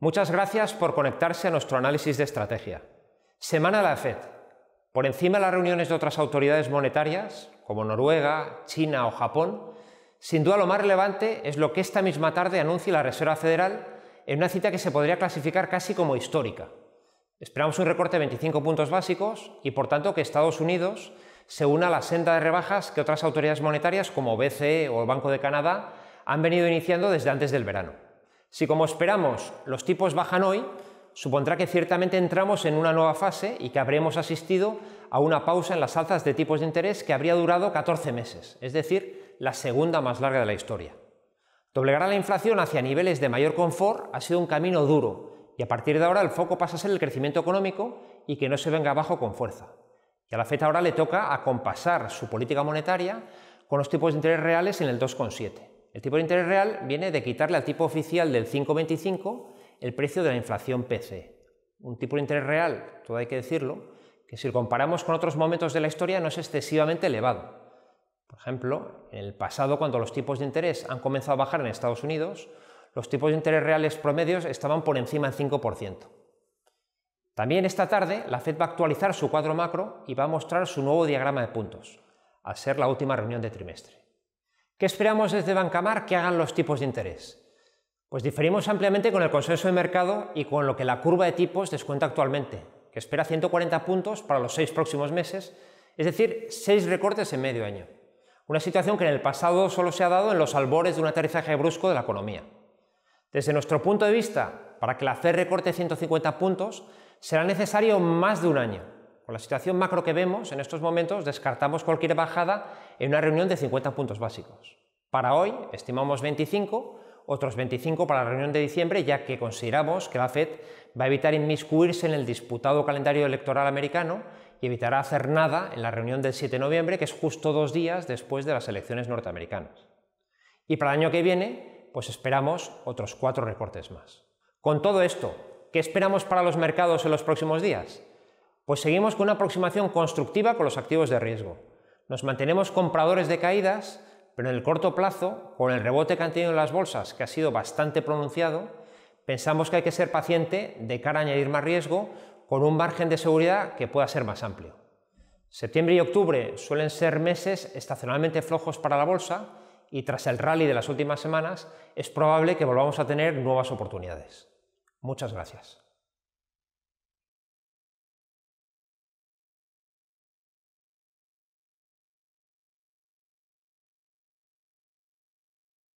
Muchas gracias por conectarse a nuestro análisis de estrategia. Semana de la FED. Por encima de las reuniones de otras autoridades monetarias, como Noruega, China o Japón, sin duda lo más relevante es lo que esta misma tarde anuncia la Reserva Federal en una cita que se podría clasificar casi como histórica. Esperamos un recorte de 25 puntos básicos y, por tanto, que Estados Unidos se una a la senda de rebajas que otras autoridades monetarias como BCE o el Banco de Canadá han venido iniciando desde antes del verano. Si como esperamos los tipos bajan hoy, supondrá que ciertamente entramos en una nueva fase y que habremos asistido a una pausa en las alzas de tipos de interés que habría durado 14 meses, es decir, la segunda más larga de la historia. Doblegar a la inflación hacia niveles de mayor confort ha sido un camino duro y a partir de ahora el foco pasa a ser el crecimiento económico y que no se venga abajo con fuerza. Y a la FED ahora le toca acompasar su política monetaria con los tipos de interés reales en el 2,7. El tipo de interés real viene de quitarle al tipo oficial del 5,25 el precio de la inflación PC. Un tipo de interés real, todo hay que decirlo, que si lo comparamos con otros momentos de la historia no es excesivamente elevado. Por ejemplo, en el pasado cuando los tipos de interés han comenzado a bajar en Estados Unidos, los tipos de interés reales promedios estaban por encima del 5%. También esta tarde la Fed va a actualizar su cuadro macro y va a mostrar su nuevo diagrama de puntos, al ser la última reunión de trimestre. ¿Qué esperamos desde Bancamar que hagan los tipos de interés? Pues diferimos ampliamente con el consenso de mercado y con lo que la curva de tipos descuenta actualmente, que espera 140 puntos para los seis próximos meses, es decir, seis recortes en medio año. Una situación que en el pasado solo se ha dado en los albores de un aterrizaje brusco de la economía. Desde nuestro punto de vista, para que la FED recorte 150 puntos, será necesario más de un año, con la situación macro que vemos en estos momentos, descartamos cualquier bajada en una reunión de 50 puntos básicos. Para hoy estimamos 25, otros 25 para la reunión de diciembre, ya que consideramos que la Fed va a evitar inmiscuirse en el disputado calendario electoral americano y evitará hacer nada en la reunión del 7 de noviembre, que es justo dos días después de las elecciones norteamericanas. Y para el año que viene, pues esperamos otros cuatro recortes más. Con todo esto, ¿qué esperamos para los mercados en los próximos días? pues seguimos con una aproximación constructiva con los activos de riesgo. Nos mantenemos compradores de caídas, pero en el corto plazo, con el rebote que han tenido las bolsas, que ha sido bastante pronunciado, pensamos que hay que ser paciente de cara a añadir más riesgo con un margen de seguridad que pueda ser más amplio. Septiembre y octubre suelen ser meses estacionalmente flojos para la bolsa y tras el rally de las últimas semanas es probable que volvamos a tener nuevas oportunidades. Muchas gracias.